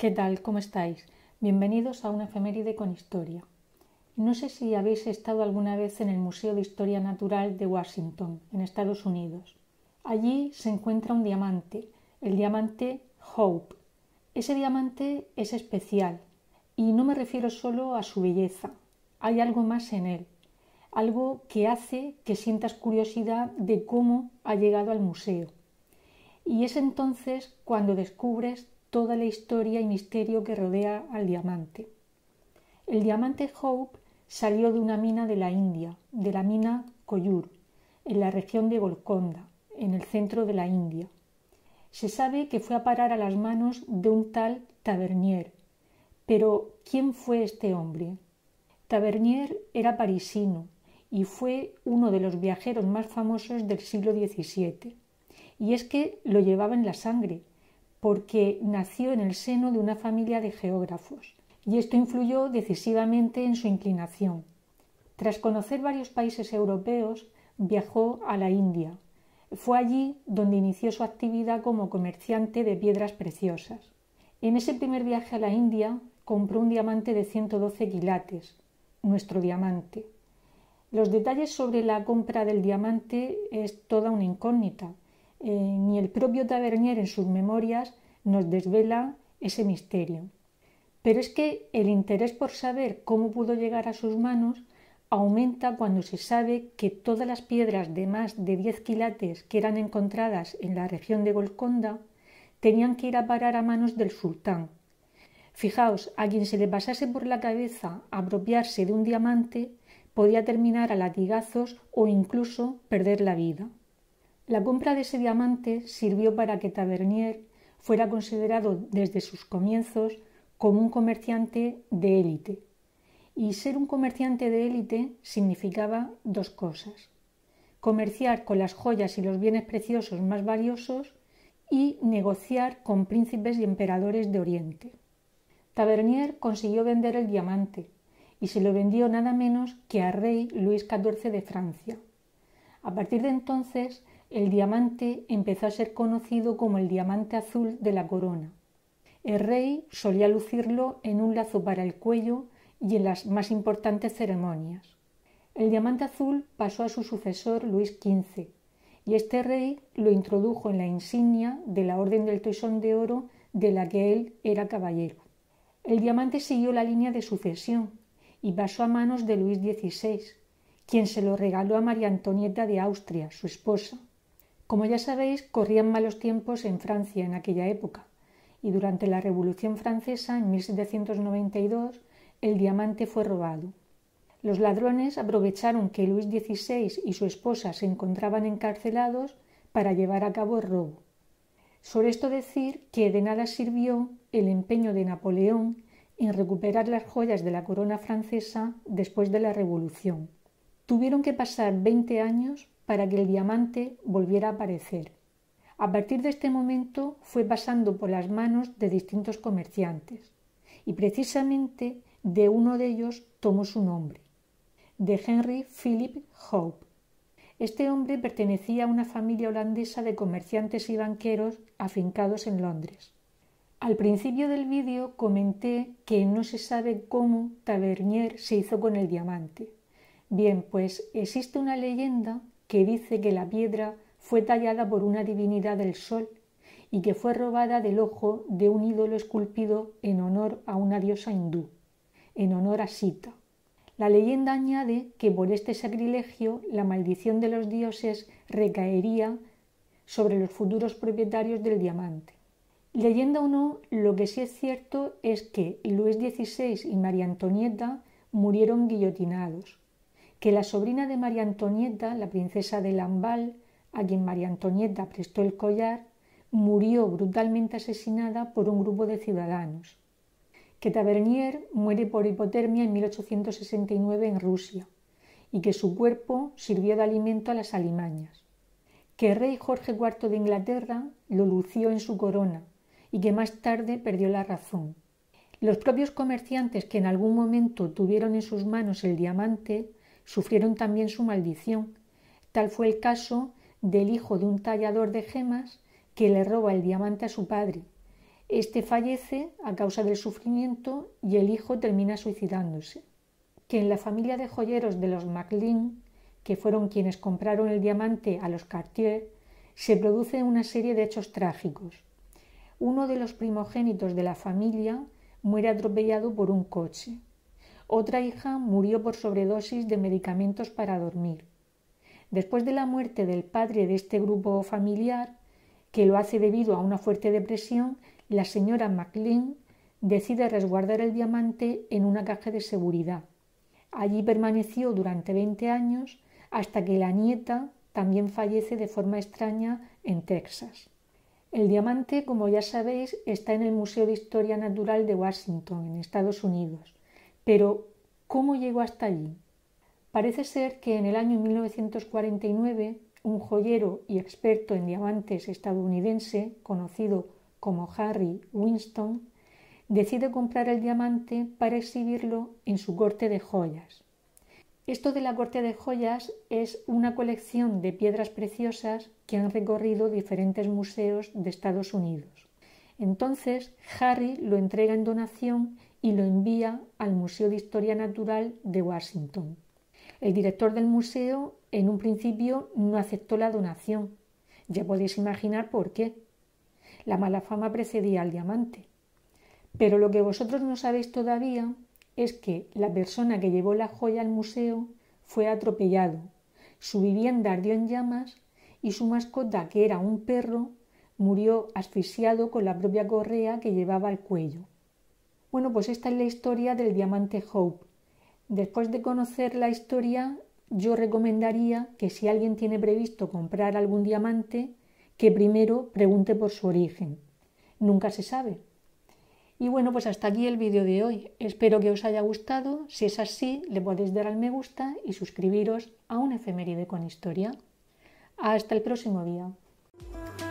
¿Qué tal? ¿Cómo estáis? Bienvenidos a una efeméride con historia. No sé si habéis estado alguna vez en el Museo de Historia Natural de Washington, en Estados Unidos. Allí se encuentra un diamante, el diamante Hope. Ese diamante es especial y no me refiero solo a su belleza. Hay algo más en él, algo que hace que sientas curiosidad de cómo ha llegado al museo. Y es entonces cuando descubres toda la historia y misterio que rodea al diamante. El diamante Hope salió de una mina de la India, de la mina Koyur, en la región de Golconda, en el centro de la India. Se sabe que fue a parar a las manos de un tal Tavernier. Pero, ¿quién fue este hombre? Tavernier era parisino y fue uno de los viajeros más famosos del siglo XVII. Y es que lo llevaba en la sangre, porque nació en el seno de una familia de geógrafos, y esto influyó decisivamente en su inclinación. Tras conocer varios países europeos, viajó a la India. Fue allí donde inició su actividad como comerciante de piedras preciosas. En ese primer viaje a la India compró un diamante de 112 quilates, nuestro diamante. Los detalles sobre la compra del diamante es toda una incógnita, eh, ni el propio Tavernier en sus memorias nos desvela ese misterio. Pero es que el interés por saber cómo pudo llegar a sus manos aumenta cuando se sabe que todas las piedras de más de 10 quilates que eran encontradas en la región de Golconda tenían que ir a parar a manos del sultán. Fijaos, a quien se le pasase por la cabeza apropiarse de un diamante podía terminar a latigazos o incluso perder la vida. La compra de ese diamante sirvió para que Tavernier fuera considerado desde sus comienzos como un comerciante de élite. Y ser un comerciante de élite significaba dos cosas. Comerciar con las joyas y los bienes preciosos más valiosos y negociar con príncipes y emperadores de Oriente. Tavernier consiguió vender el diamante y se lo vendió nada menos que a rey Luis XIV de Francia. A partir de entonces, el diamante empezó a ser conocido como el diamante azul de la corona. El rey solía lucirlo en un lazo para el cuello y en las más importantes ceremonias. El diamante azul pasó a su sucesor Luis XV, y este rey lo introdujo en la insignia de la Orden del Toisón de Oro de la que él era caballero. El diamante siguió la línea de sucesión y pasó a manos de Luis XVI, quien se lo regaló a María Antonieta de Austria, su esposa, como ya sabéis, corrían malos tiempos en Francia en aquella época, y durante la Revolución Francesa, en 1792, el diamante fue robado. Los ladrones aprovecharon que Luis XVI y su esposa se encontraban encarcelados para llevar a cabo el robo. Sobre esto decir que de nada sirvió el empeño de Napoleón en recuperar las joyas de la corona francesa después de la Revolución. Tuvieron que pasar veinte años para que el diamante volviera a aparecer. A partir de este momento fue pasando por las manos de distintos comerciantes y precisamente de uno de ellos tomó su nombre, de Henry Philip Hope. Este hombre pertenecía a una familia holandesa de comerciantes y banqueros afincados en Londres. Al principio del vídeo comenté que no se sabe cómo Tavernier se hizo con el diamante. Bien, pues existe una leyenda que dice que la piedra fue tallada por una divinidad del sol y que fue robada del ojo de un ídolo esculpido en honor a una diosa hindú, en honor a Sita. La leyenda añade que por este sacrilegio la maldición de los dioses recaería sobre los futuros propietarios del diamante. Leyenda o no, lo que sí es cierto es que Luis XVI y María Antonieta murieron guillotinados, que la sobrina de María Antonieta, la princesa de Lambal, a quien María Antonieta prestó el collar, murió brutalmente asesinada por un grupo de ciudadanos, que Tavernier muere por hipotermia en 1869 en Rusia y que su cuerpo sirvió de alimento a las alimañas, que el rey Jorge IV de Inglaterra lo lució en su corona y que más tarde perdió la razón. Los propios comerciantes que en algún momento tuvieron en sus manos el diamante sufrieron también su maldición. Tal fue el caso del hijo de un tallador de gemas que le roba el diamante a su padre. Este fallece a causa del sufrimiento y el hijo termina suicidándose. Que en la familia de joyeros de los MacLean, que fueron quienes compraron el diamante a los Cartier, se produce una serie de hechos trágicos. Uno de los primogénitos de la familia muere atropellado por un coche. Otra hija murió por sobredosis de medicamentos para dormir. Después de la muerte del padre de este grupo familiar, que lo hace debido a una fuerte depresión, la señora McLean decide resguardar el diamante en una caja de seguridad. Allí permaneció durante 20 años hasta que la nieta también fallece de forma extraña en Texas. El diamante, como ya sabéis, está en el Museo de Historia Natural de Washington, en Estados Unidos. Pero, ¿cómo llegó hasta allí? Parece ser que en el año 1949 un joyero y experto en diamantes estadounidense, conocido como Harry Winston, decide comprar el diamante para exhibirlo en su corte de joyas. Esto de la corte de joyas es una colección de piedras preciosas que han recorrido diferentes museos de Estados Unidos. Entonces Harry lo entrega en donación y lo envía al Museo de Historia Natural de Washington. El director del museo en un principio no aceptó la donación. Ya podéis imaginar por qué. La mala fama precedía al diamante. Pero lo que vosotros no sabéis todavía es que la persona que llevó la joya al museo fue atropellado, su vivienda ardió en llamas y su mascota, que era un perro, murió asfixiado con la propia correa que llevaba al cuello. Bueno, pues esta es la historia del diamante Hope. Después de conocer la historia, yo recomendaría que si alguien tiene previsto comprar algún diamante, que primero pregunte por su origen. Nunca se sabe. Y bueno, pues hasta aquí el vídeo de hoy. Espero que os haya gustado. Si es así, le podéis dar al me gusta y suscribiros a un efeméride con historia. Hasta el próximo día.